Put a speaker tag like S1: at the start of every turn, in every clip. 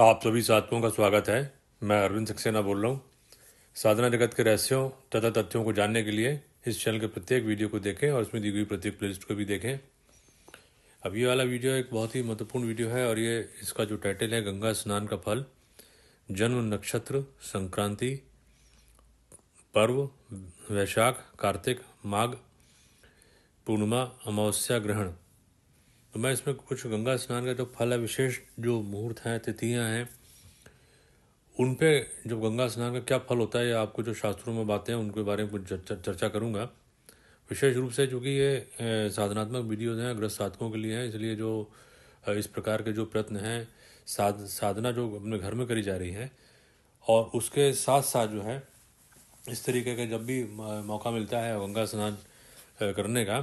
S1: आप सभी साथियों का स्वागत है मैं अरविंद सक्सेना बोल रहा हूँ साधना जगत के रहस्यों तथा तथ्यों को जानने के लिए इस चैनल के प्रत्येक वीडियो को देखें और इसमें दी गई प्रत्येक प्लेलिस्ट को भी देखें अब ये वाला वीडियो एक बहुत ही महत्वपूर्ण वीडियो है और ये इसका जो टाइटल है गंगा स्नान का फल जन्म नक्षत्र संक्रांति पर्व वैशाख कार्तिक माघ पूर्णिमा अमावस्या ग्रहण तो मैं इसमें कुछ गंगा स्नान का जो फल है विशेष जो मुहूर्त हैं तिथियाँ हैं उन पे जो गंगा स्नान का क्या फल होता है या आपको जो शास्त्रों में बातें हैं उनके बारे में कुछ चर्चा करूँगा विशेष रूप से चूँकि ये साधनात्मक वीडियोज हैं ग्रस्त साधकों के लिए हैं इसलिए जो इस प्रकार के जो प्रयत्न हैं साध साधना जो अपने घर में करी जा रही है और उसके साथ साथ जो है इस तरीके का जब भी मौका मिलता है गंगा स्नान करने का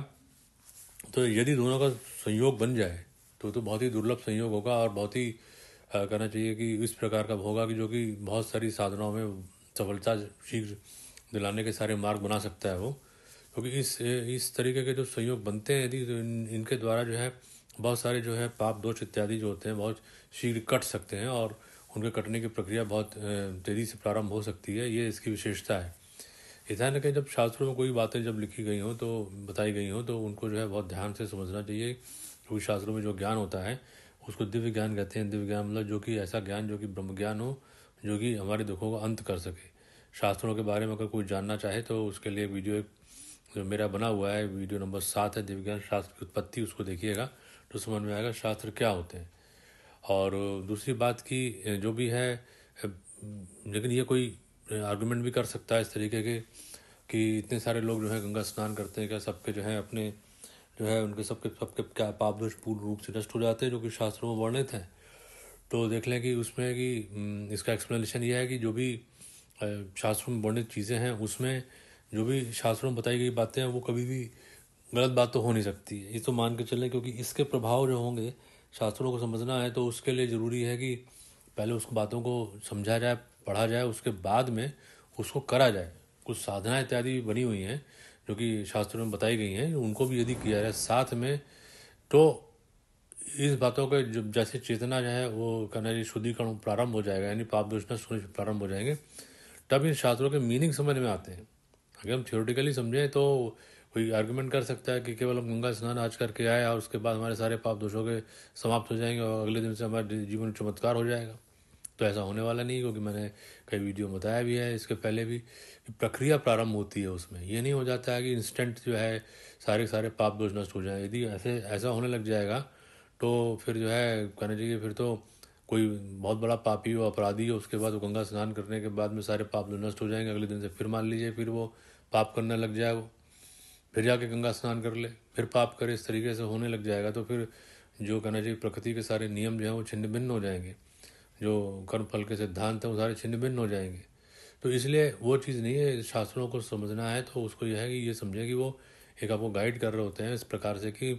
S1: तो यदि दोनों का संयोग बन जाए तो तो बहुत ही दुर्लभ संयोग होगा और बहुत ही कहना चाहिए कि इस प्रकार का होगा कि जो कि बहुत सारी साधनाओं में सफलता शीघ्र दिलाने के सारे मार्ग बना सकता है वो क्योंकि इस इस तरीके के जो संयोग बनते हैं यदि तो इन, इनके द्वारा जो है बहुत सारे जो है पाप दोष इत्यादि जो होते हैं बहुत शीघ्र कट सकते हैं और उनके कटने की प्रक्रिया बहुत तेज़ी से प्रारंभ हो सकती है ये इसकी विशेषता है ऐसा ना कहीं जब शास्त्रों में कोई बातें जब लिखी गई हों तो बताई गई हों तो उनको जो है बहुत ध्यान से समझना चाहिए क्योंकि शास्त्रों में जो ज्ञान होता है उसको दिव्य ज्ञान कहते हैं दिव्य ज्ञान मतलब जो कि ऐसा ज्ञान जो कि ब्रह्म ज्ञान हो जो कि हमारे दुखों का अंत कर सके शास्त्रों के बारे में अगर कोई जानना चाहे तो उसके लिए वीडियो एक जो मेरा बना हुआ है वीडियो नंबर सात है दिव्य ज्ञान शास्त्र की उत्पत्ति उसको देखिएगा तो समझ में आएगा शास्त्र क्या होते हैं और दूसरी बात की जो भी है लेकिन ये कोई आर्गूमेंट भी कर सकता है इस तरीके के कि इतने सारे लोग जो है गंगा स्नान करते हैं क्या सबके जो है अपने जो है उनके सबके सबके क्या पाप दोष पूर्ण रूप से नष्ट हो जाते हैं जो कि शास्त्रों में वर्णित हैं तो देख लें कि उसमें कि हम्म, इसका एक्सप्लेनेशन ये है कि जो भी शास्त्रों में वर्णित चीज़ें हैं उसमें जो भी शास्त्रों में बताई गई बातें हैं वो कभी भी गलत बात तो हो नहीं सकती है ये तो मान के चलें क्योंकि इसके प्रभाव जो होंगे शास्त्रों को समझना है तो उसके लिए ज़रूरी है कि पहले उस बातों को समझा जाए पढ़ा जाए उसके बाद में उसको करा जाए कुछ साधना इत्यादि बनी हुई हैं जो कि शास्त्रों में बताई गई हैं उनको भी यदि किया जाए साथ में तो इस बातों के जब जैसे चेतना जो है वो कहना चाहिए शुद्धिकरण प्रारंभ हो जाएगा यानी पाप दोषना सुनिश्चित प्रारंभ हो जाएंगे तब इन शास्त्रों के मीनिंग समझ में आते हैं अगर हम थियोरटिकली समझें तो कोई आर्गूमेंट कर सकता है कि केवल हम गंगा स्नान आज करके आए और उसके बाद हमारे सारे पाप दोषों के समाप्त हो जाएंगे और अगले दिन से हमारे जीवन चमत्कार हो जाएगा तो ऐसा होने वाला नहीं क्योंकि मैंने कई वीडियो में बताया भी है इसके पहले भी प्रक्रिया प्रारंभ होती है उसमें ये नहीं हो जाता है कि इंस्टेंट जो है सारे सारे पाप दोष नष्ट हो जाए यदि ऐसे ऐसा होने लग जाएगा तो फिर जो है कहना चाहिए फिर तो कोई बहुत बड़ा पापी हो अपराधी हो उसके बाद वो गंगा स्नान करने के बाद में सारे पाप दोष नष्ट हो जाएंगे अगले दिन से फिर मान लीजिए फिर वो पाप करने लग जाए वो फिर जाके गंगा स्नान कर ले फिर पाप करे इस तरीके से होने लग जाएगा तो फिर जो कहना चाहिए प्रकृति के सारे नियम जो हैं वो छिन्न भिन्न हो जाएंगे जो कर्मफल के सिद्धांत हैं वो सारे छिन्न भिन्न हो जाएंगे तो इसलिए वो चीज़ नहीं है शास्त्रों को समझना है तो उसको यह है कि ये समझें कि वो एक आपको गाइड कर रहे होते हैं इस प्रकार से कि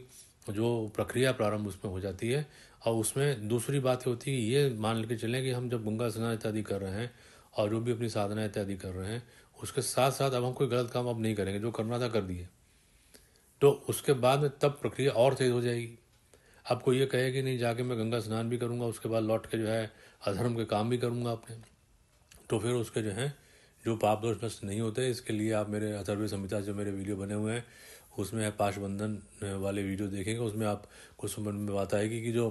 S1: जो प्रक्रिया प्रारंभ उसमें हो जाती है और उसमें दूसरी बात होती है ये मान के चलें कि हम जब गंगा स्नान इत्यादि कर रहे हैं और जो भी अपनी साधना इत्यादि कर रहे हैं उसके साथ साथ अब हम कोई गलत काम अब नहीं करेंगे जो करना था कर दिए तो उसके बाद में तब प्रक्रिया और तेज़ हो जाएगी आपको ये कहे कि नहीं जाके मैं गंगा स्नान भी करूँगा उसके बाद लौट के जो है अधर्म के काम भी करूँगा अपने तो फिर उसके जो हैं जो पाप दोष नष्ट नहीं होते इसके लिए आप मेरे अथर्व संहिता जो मेरे वीडियो बने हुए हैं उसमें है पाशबंधन वाले वीडियो देखेंगे उसमें आप कुछ संबंध में बात आएगी कि जो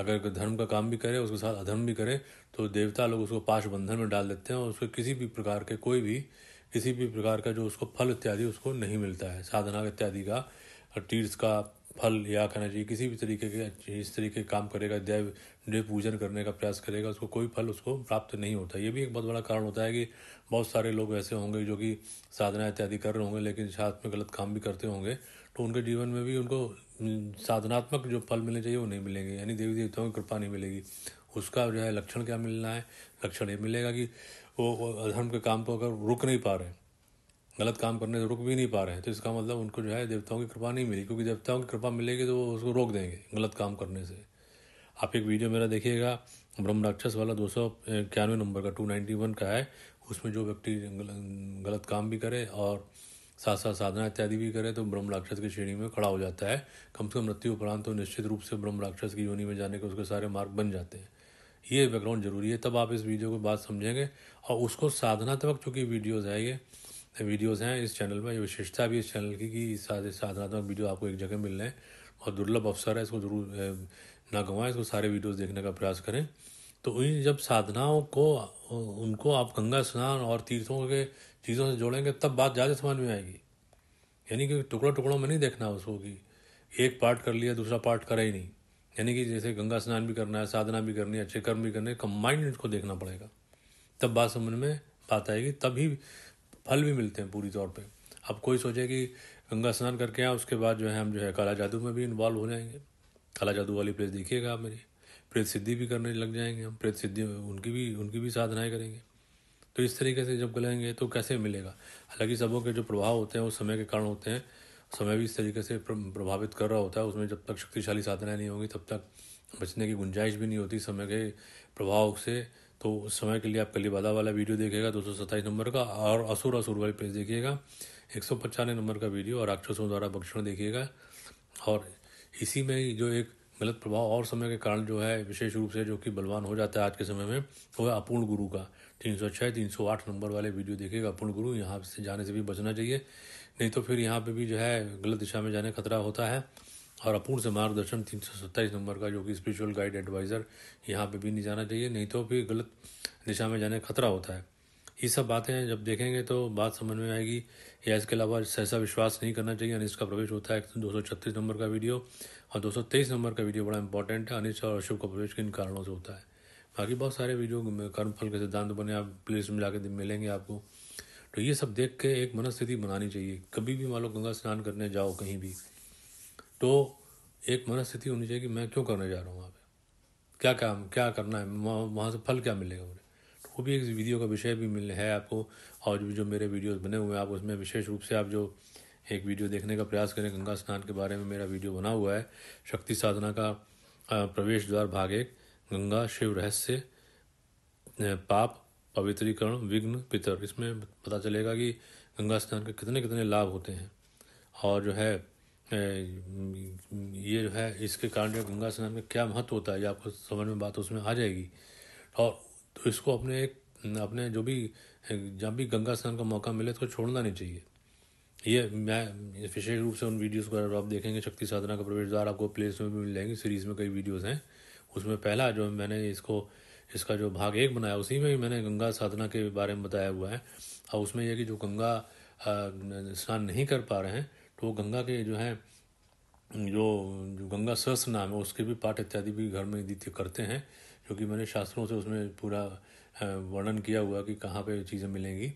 S1: अगर धर्म का काम भी करें उसके साथ अधर्म भी करें तो देवता लोग उसको पाशबंधन में डाल देते हैं और उसके किसी भी प्रकार के कोई भी किसी भी प्रकार का जो उसको फल इत्यादि उसको नहीं मिलता है साधना इत्यादि का तीर्थ का फल या खाना चाहिए किसी भी तरीके के इस तरीके काम करेगा देव देव पूजन करने का प्रयास करेगा उसको कोई फल उसको प्राप्त नहीं होता ये भी एक बहुत बड़ा कारण होता है कि बहुत सारे लोग ऐसे होंगे जो कि साधना इत्यादि कर रहे होंगे लेकिन साथ में गलत काम भी करते होंगे तो उनके जीवन में भी उनको साधनात्मक जो फल मिलने चाहिए वो नहीं मिलेंगे यानी देवी देवताओं की कृपा नहीं मिलेगी उसका जो है लक्षण क्या मिलना है लक्षण ये मिलेगा कि वो अधर्म के काम को अगर रुक नहीं पा रहे गलत काम करने से रुक भी नहीं पा रहे हैं तो इसका मतलब उनको जो है देवताओं की कृपा नहीं मिली क्योंकि देवताओं की कृपा मिलेगी तो वो उसको रोक देंगे गलत काम करने से आप एक वीडियो मेरा देखिएगा ब्रह्म राक्षस वाला दो सौ इक्यानवे नंबर का टू नाइन्टी वन का है उसमें जो व्यक्ति गलत काम भी करे और साथ साथ साधना इत्यादि भी करे तो ब्रह्म राक्षस की श्रेणी में खड़ा हो जाता है कम से कम मृत्यु उपरांत तो निश्चित रूप से ब्रह्म राक्षस की योनि में जाने के उसके सारे मार्ग बन जाते हैं ये बैकग्राउंड जरूरी है तब आप इस वीडियो को बात समझेंगे और उसको साधनात्मक चूँकि वीडियोज़ है ये वीडियोस हैं इस चैनल में जो विशेषता भी इस चैनल की कि सारे साधनात्मक वीडियो आपको एक जगह मिल रहे हैं और दुर्लभ अवसर है इसको जरूर ना गंवाएं इसको सारे वीडियोस देखने का प्रयास करें तो इन जब साधनाओं को उनको आप गंगा स्नान और तीर्थों के चीज़ों से जोड़ेंगे तब बात ज़्यादा समझ में आएगी यानी कि टुकड़ों टुकड़ों में नहीं देखना उसको कि एक पार्ट कर लिया दूसरा पार्ट करा ही नहीं यानी कि जैसे गंगा स्नान भी करना है साधना भी करनी है अच्छे कर्म भी करने कंबाइंड को देखना पड़ेगा तब बात समझ में बात आएगी तभी फल भी मिलते हैं पूरी तौर पे अब कोई सोचे कि गंगा स्नान करके आए उसके बाद जो है हम जो है काला जादू में भी इन्वॉल्व हो जाएंगे काला जादू वाली प्लेस देखिएगा आप मेरी प्रेत सिद्धि भी करने लग जाएंगे हम प्रेत सिद्धि उनकी भी उनकी भी साधनाएँ करेंगे तो इस तरीके से जब गलेंगे तो कैसे मिलेगा हालांकि सबों के जो प्रभाव होते हैं वो समय के कारण होते हैं समय भी इस तरीके से प्रभावित कर रहा होता है उसमें जब तक शक्तिशाली साधनाएं नहीं होंगी तब तक बचने की गुंजाइश भी नहीं होती समय के प्रभाव से तो उस समय के लिए आप कलीबादा वाला वीडियो देखेगा दो नंबर का और असुर असुर वाले पेज देखिएगा एक सौ पचानवे नंबर का वीडियो और राक्षसों द्वारा भक्षण देखिएगा और इसी में जो एक गलत प्रभाव और समय के कारण जो है विशेष रूप से जो कि बलवान हो जाता है आज के समय में वो है अपूर्ण गुरु का तीन सौ छः तीन सौ आठ नंबर वाले वीडियो देखिएगा अपूर्ण गुरु यहाँ से जाने से भी बचना चाहिए नहीं तो फिर यहाँ पे भी जो है गलत दिशा में जाने खतरा होता है और अपूर्ण से मार्गदर्शन तीन सौ सत्ताईस नंबर का जो कि स्पिरिचुअल गाइड एडवाइज़र यहाँ पे भी नहीं जाना चाहिए नहीं तो फिर गलत दिशा में जाने का खतरा होता है ये सब बातें जब देखेंगे तो बात समझ में आएगी या इसके अलावा सहसा विश्वास नहीं करना चाहिए अनिश का प्रवेश होता है दो सौ छत्तीस नंबर का वीडियो और दो सौ तेईस नंबर का वीडियो बड़ा इंपॉर्टेंट है अनिश और अशुभ का प्रवेश किन कारणों से होता है बाकी बहुत सारे वीडियो कर्मफल के सिद्धांत बने आप प्लेस में जाकर मिलेंगे आपको तो ये सब देख के एक मनस्थिति बनानी चाहिए कभी भी मान लो गंगा स्नान करने जाओ कहीं भी तो एक मनस्थिति होनी चाहिए कि मैं क्यों करने जा रहा हूँ वहाँ पे क्या काम क्या करना है वहाँ से फल क्या मिलेगा मुझे तो वो भी एक वीडियो का विषय भी मिल है आपको और भी जो मेरे वीडियोस बने हुए हैं आप उसमें विशेष रूप से आप जो एक वीडियो देखने का प्रयास करें गंगा स्नान के बारे में मेरा वीडियो बना हुआ है शक्ति साधना का प्रवेश द्वार भाग एक गंगा शिव रहस्य पाप पवित्रीकरण विघ्न पितर इसमें पता चलेगा कि गंगा स्नान के कितने कितने लाभ होते हैं और जो है ये जो है इसके कारण जो गंगा स्नान में क्या महत्व होता है ये आपको समझ में बात उसमें आ जाएगी और तो इसको अपने एक अपने जो भी जब भी गंगा स्नान का मौका मिले तो छोड़ना नहीं चाहिए ये मैं विशेष रूप से उन वीडियोस को आप देखेंगे शक्ति साधना का प्रवेश द्वार आपको प्लेस में भी मिल जाएंगे सीरीज़ में कई वीडियोस हैं उसमें पहला जो मैंने इसको इसका जो भाग एक बनाया उसी में भी मैंने गंगा साधना के बारे में बताया हुआ है और उसमें यह कि जो गंगा स्नान नहीं कर पा रहे हैं तो गंगा के जो है जो जो गंगा सहस्र नाम है उसके भी पाठ इत्यादि भी घर में नित्य करते हैं क्योंकि मैंने शास्त्रों से उसमें पूरा वर्णन किया हुआ कि कहाँ पे चीज़ें मिलेंगी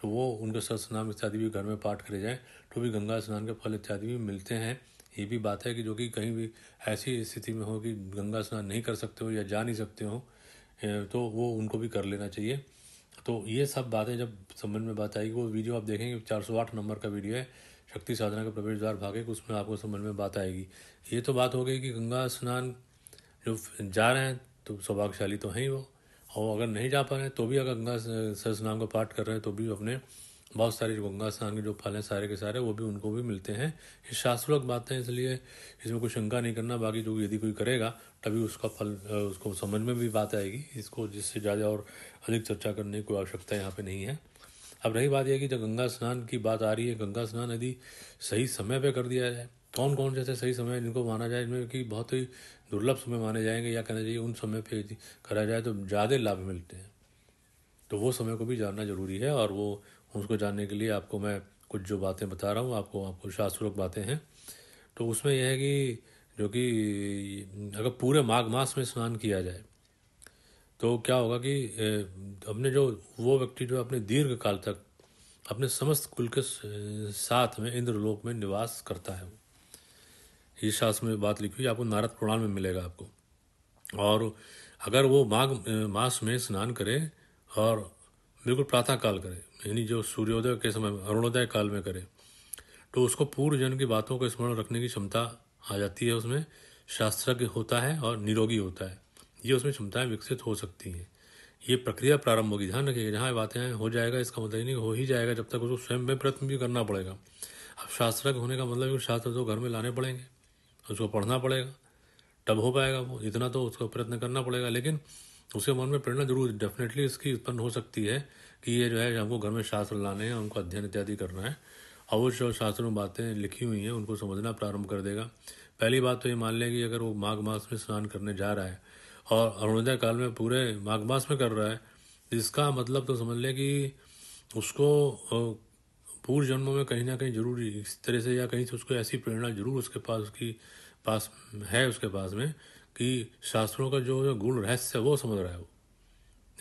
S1: तो वो उनके सहस्र नाम इत्यादि भी घर में पाठ करे जाएँ तो भी गंगा स्नान के फल इत्यादि भी मिलते हैं ये भी बात है कि जो कि कहीं भी ऐसी स्थिति में हो कि गंगा स्नान नहीं कर सकते हो या जा नहीं सकते हो तो वो उनको भी कर लेना चाहिए तो ये सब बातें जब संबंध में बात आएगी वो वीडियो आप देखेंगे आठ नंबर का वीडियो है शक्ति साधना का प्रवेश द्वार भागे उसमें आपको समझ में बात आएगी ये तो बात हो गई कि गंगा स्नान जो जा रहे हैं तो सौभाग्यशाली तो हैं ही वो और अगर नहीं जा पा रहे हैं तो भी अगर गंगा सर स्नान का पाठ कर रहे हैं तो भी अपने बहुत सारे जो गंगा स्नान के जो फल हैं सारे के सारे वो भी उनको भी मिलते हैं ये शास्त्रोक बातें हैं इसलिए इसमें कोई शंका नहीं करना बाकी जो यदि कोई करेगा तभी उसका फल उसको समझ में भी बात आएगी इसको जिससे ज़्यादा और अधिक चर्चा करने की कोई आवश्यकता यहाँ पर नहीं है अब रही बात यह कि जब गंगा स्नान की बात आ रही है गंगा स्नान यदि सही समय पर कर दिया जाए कौन कौन जैसे सही समय जिनको माना जाए इनमें कि बहुत ही दुर्लभ समय माने जाएंगे या कहना चाहिए उन समय पर यदि करा जाए तो ज़्यादा लाभ मिलते हैं तो वो समय को भी जानना जरूरी है और वो उसको जानने के लिए आपको मैं कुछ जो बातें बता रहा हूँ आपको आपको शास्त्रोक बातें हैं तो उसमें यह है कि जो कि अगर पूरे माघ मास में स्नान किया जाए तो क्या होगा कि अपने जो वो व्यक्ति जो अपने दीर्घ काल तक अपने समस्त कुल के साथ में इंद्रलोक में निवास करता है ये शास्त्र में बात लिखी हुई आपको नारद पुराण में मिलेगा आपको और अगर वो माघ मास में स्नान करे और बिल्कुल प्रातः काल करे यानी जो सूर्योदय के समय में अरुणोदय काल में करे तो उसको पूर्व जन की बातों को स्मरण रखने की क्षमता आ जाती है उसमें शास्त्रज्ञ होता है और निरोगी होता है ये उसमें क्षमताएं विकसित हो सकती हैं ये प्रक्रिया प्रारंभ होगी ध्यान रखिएगा जहाँ बातें हो जाएगा इसका मतलब नहीं हो ही जाएगा जब तक उसको स्वयं में प्रयत्न भी करना पड़ेगा अब शास्त्रक होने का मतलब शास्त्र तो घर में लाने पड़ेंगे उसको पढ़ना पड़ेगा तब हो पाएगा वो इतना तो उसको प्रयत्न करना पड़ेगा लेकिन उसके मन में प्रेरणा जरूर डेफिनेटली इसकी उत्पन्न हो सकती है कि ये जो है हमको घर में शास्त्र लाने हैं उनको अध्ययन इत्यादि करना है अवश्य शास्त्र शास्त्रों में बातें लिखी हुई हैं उनको समझना प्रारंभ कर देगा पहली बात तो ये मान लें कि अगर वो माघ मास में स्नान करने जा रहा है और अरुणोदय काल में पूरे माघ मास में कर रहा है इसका मतलब तो समझ लें कि उसको पूर्व जन्मों में कहीं ना कहीं जरूर इस तरह से या कहीं से उसको ऐसी प्रेरणा जरूर उसके पास उसकी पास है उसके पास में कि शास्त्रों का जो गुण रहस्य वो समझ रहा है वो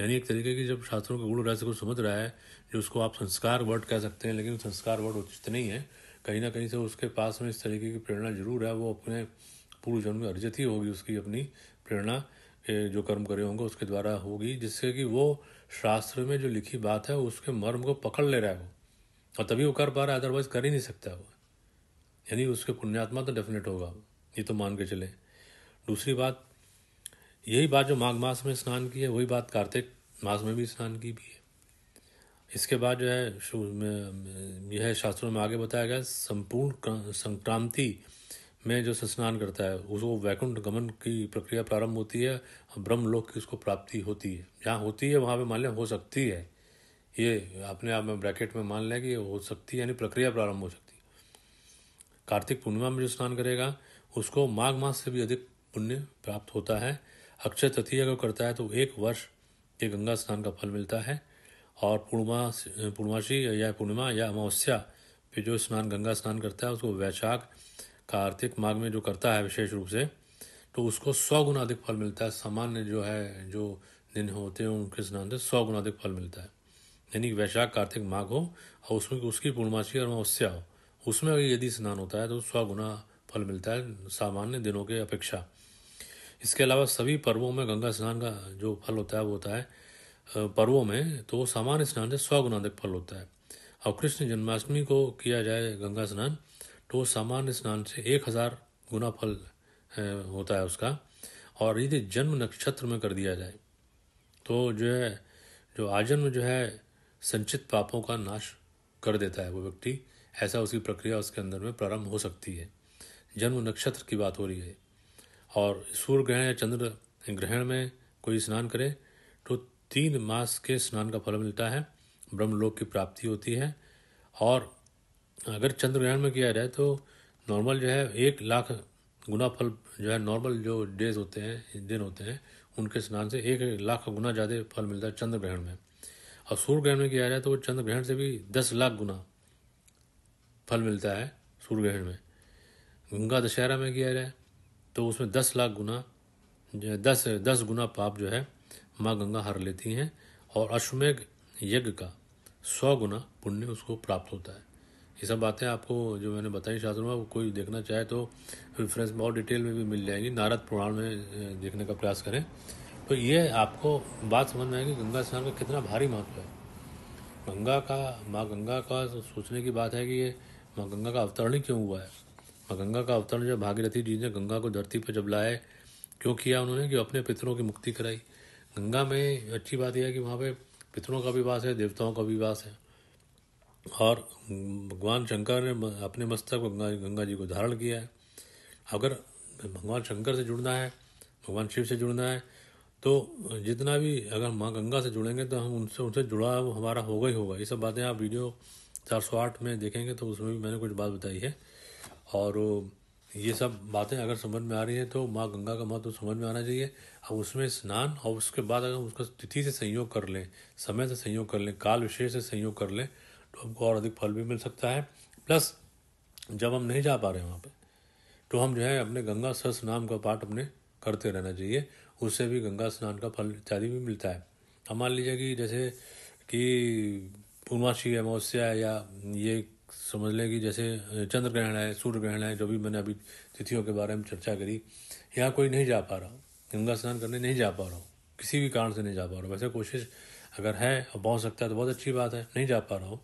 S1: यानी एक तरीके की जब शास्त्रों का गुण रहस्य को समझ रहा है जो उसको आप संस्कार वर्ड कह सकते हैं लेकिन संस्कार वर्ड उचित नहीं है कहीं ना कहीं से उसके पास में इस तरीके की प्रेरणा जरूर है वो अपने पूर्व जन्म में अर्जित ही होगी उसकी अपनी प्रेरणा जो कर्म करे होंगे उसके द्वारा होगी जिससे कि वो शास्त्र में जो लिखी बात है उसके मर्म को पकड़ ले रहा है वो और तभी वो कर पा रहा है अदरवाइज कर ही नहीं सकता वो यानी उसके पुण्यात्मा तो डेफिनेट होगा ये तो मान के चले दूसरी बात यही बात जो माघ मास में स्नान की है वही बात कार्तिक मास में भी स्नान की भी है इसके बाद जो है यह शास्त्रों में आगे बताया गया संपूर्ण संक्रांति में जो स्नान करता है उसको वैकुंठ गमन की प्रक्रिया प्रारंभ होती है और ब्रह्मलोक की उसको प्राप्ति होती है जहाँ होती है वहाँ पे मान लें हो सकती है ये अपने आप में ब्रैकेट में मान लें कि ये हो सकती है यानी प्रक्रिया प्रारंभ हो सकती है कार्तिक पूर्णिमा में जो स्नान करेगा उसको माघ मास से भी अधिक पुण्य प्राप्त होता है अक्षय तृतीय अगर करता है तो एक वर्ष के गंगा स्नान का फल मिलता है और पूर्णिमा पूर्णमाशी या पूर्णिमा या अमावस्या पे जो स्नान गंगा स्नान करता है उसको वैशाख कार्तिक माघ में जो करता है विशेष रूप से तो उसको सौ गुना अधिक फल मिलता है सामान्य जो है जो दिन होते हैं उनके स्नान से सौ गुना अधिक फल मिलता है यानी वैशाख कार्तिक माघ हो और उसमें उसकी पूर्णमासी और अमावस्या हो उसमें अगर यदि स्नान होता है तो सौ गुना फल मिलता है सामान्य दिनों के अपेक्षा इसके अलावा सभी पर्वों में गंगा स्नान का जो फल होता है वो होता है पर्वों में तो वो सामान्य स्नान से सौ गुना अधिक फल होता है और कृष्ण जन्माष्टमी को किया जाए गंगा स्नान तो सामान्य स्नान से एक हजार गुना फल होता है उसका और यदि जन्म नक्षत्र में कर दिया जाए तो जो है जो आजन्म जो है संचित पापों का नाश कर देता है वो व्यक्ति ऐसा उसकी प्रक्रिया उसके अंदर में प्रारंभ हो सकती है जन्म नक्षत्र की बात हो रही है और सूर्य ग्रहण या चंद्र ग्रहण में कोई स्नान करे तो तीन मास के स्नान का फल मिलता है ब्रह्मलोक की प्राप्ति होती है और अगर चंद्रग्रहण में किया जाए तो नॉर्मल जो है एक लाख गुना फल जो है नॉर्मल जो डेज होते हैं दिन होते हैं उनके स्नान से एक लाख गुना ज़्यादा फल मिलता है चंद्र ग्रहण में और सूर्य ग्रहण में किया जाए तो चंद्र ग्रहण से भी दस लाख गुना फल मिलता है सूर्य ग्रहण में गंगा दशहरा में किया जाए तो उसमें दस लाख गुना जो है दस दस गुना पाप जो है माँ गंगा हर लेती हैं और अश्वमेघ यज्ञ का सौ गुना पुण्य उसको प्राप्त होता है ये सब बातें आपको जो मैंने बताई शास्त्रों में कोई देखना चाहे तो रेफरेंस और डिटेल में भी मिल जाएगी नारद पुराण में देखने का प्रयास करें तो ये आपको बात समझ में आएगी गंगा स्नान का कितना भारी महत्व है गंगा का माँ गंगा का सोचने की बात है कि ये माँ गंगा का अवतरण ही क्यों हुआ है माँ गंगा का अवतरण जब भागीरथी जी ने गंगा को धरती पर जब लाए क्यों किया उन्होंने कि अपने पितरों की मुक्ति कराई गंगा में अच्छी बात यह है कि वहाँ पे पितरों का भी वास है देवताओं का भी वास है और भगवान शंकर ने अपने मस्तक गंगा गंगा जी को धारण किया है अगर भगवान शंकर से जुड़ना है भगवान शिव से जुड़ना है तो जितना भी अगर माँ गंगा से जुड़ेंगे तो हम उनसे उनसे जुड़ा हमारा होगा ही होगा ये सब बातें आप वीडियो चार सौ आठ में देखेंगे तो उसमें भी मैंने कुछ बात बताई है और ये सब बातें अगर समझ में आ रही हैं तो माँ गंगा का महत्व तो समझ में आना चाहिए अब उसमें स्नान और उसके बाद अगर उसका तिथि से संयोग कर लें समय से संयोग कर लें काल विशेष से संयोग कर लें तो हमको और अधिक फल भी मिल सकता है प्लस जब हम नहीं जा पा रहे वहाँ पर तो हम जो है अपने गंगा सस नाम का पाठ अपने करते रहना चाहिए उससे भी गंगा स्नान का फल इत्यादि भी मिलता है हम मान लीजिए कि जैसे कि पूर्णमासी अमावस्या या ये समझ लें कि जैसे चंद्र ग्रहण है सूर्य ग्रहण है जो भी मैंने अभी तिथियों के बारे में चर्चा करी यहाँ कोई नहीं जा पा रहा हूँ गंगा स्नान करने नहीं जा पा रहा हूँ किसी भी कारण से नहीं जा पा रहा हूँ वैसे कोशिश अगर है और पहुँच सकता है तो बहुत अच्छी बात है नहीं जा पा रहा हूँ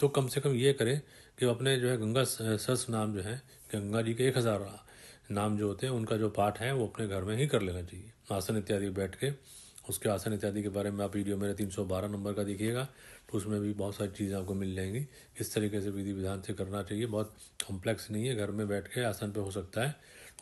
S1: तो कम से कम ये करें कि अपने जो है गंगा सस नाम जो है गंगा जी के एक हज़ार नाम जो होते हैं उनका जो पाठ है वो अपने घर में ही कर लेना चाहिए आसन इत्यादि बैठ के उसके आसन इत्यादि के बारे में आप वीडियो मेरे तीन सौ बारह नंबर का देखिएगा तो उसमें भी बहुत सारी चीज़ें आपको मिल जाएंगी इस तरीके से विधि विधान से करना चाहिए बहुत कॉम्प्लेक्स नहीं है घर में बैठ के आसन पर हो सकता है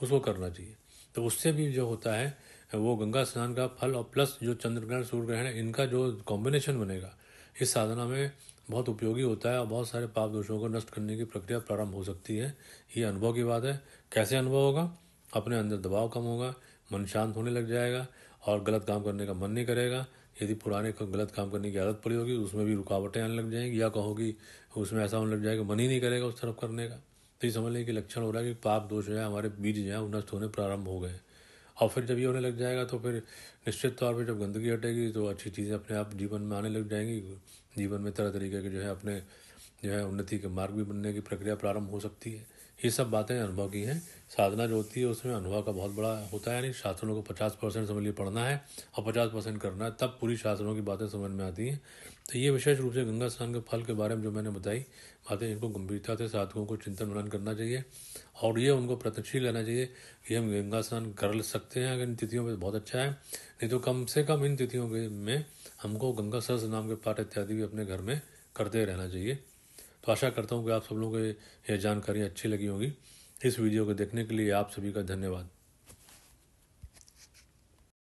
S1: उसको करना चाहिए तो उससे भी जो होता है वो गंगा स्नान का फल और प्लस जो चंद्रग्रहण सूर्य ग्रहण इनका जो कॉम्बिनेशन बनेगा इस साधना में बहुत उपयोगी होता है और बहुत सारे पाप दोषों को नष्ट करने की प्रक्रिया प्रारंभ हो सकती है ये अनुभव की बात है कैसे अनुभव होगा अपने अंदर दबाव कम होगा मन शांत होने लग जाएगा और गलत काम करने का मन नहीं करेगा यदि पुराने को गलत काम करने की आदत पड़ी होगी उसमें भी रुकावटें आने लग जाएंगी या कहोगी उसमें ऐसा होने लग जाएगा मन ही नहीं करेगा उस तरफ करने का तो ये समझ लें कि लक्षण हो रहा है कि पाप दोष जो है हमारे बीज जो है वो नष्ट होने प्रारंभ हो गए और फिर जब ये होने लग जाएगा तो फिर निश्चित तौर पर जब गंदगी हटेगी तो अच्छी चीज़ें अपने आप जीवन में आने लग जाएंगी जीवन में तरह तरीके के जो है अपने जो है उन्नति के मार्ग भी बनने की प्रक्रिया प्रारंभ हो सकती है ये सब बातें अनुभव की हैं साधना जो होती है उसमें अनुभव का बहुत बड़ा होता है यानी शास्त्रों को पचास परसेंट समझ लिए पढ़ना है और पचास परसेंट करना है तब पूरी शास्त्रों की बातें समझ में आती हैं तो ये विशेष रूप से गंगा स्नान के फल के बारे में जो मैंने बताई बातें इनको गंभीरता से साधकों को चिंतन मनन करना चाहिए और ये उनको प्रत्यक्षी लेना चाहिए कि हम गंगा स्नान कर सकते हैं अगर इन तिथियों में बहुत अच्छा है नहीं तो कम से कम इन तिथियों में हमको गंगा सरस नाम के पाठ इत्यादि भी अपने घर में करते रहना चाहिए तो आशा करता हूँ कि आप सब लोगों को यह जानकारी अच्छी लगी होगी इस वीडियो को देखने के लिए आप सभी का धन्यवाद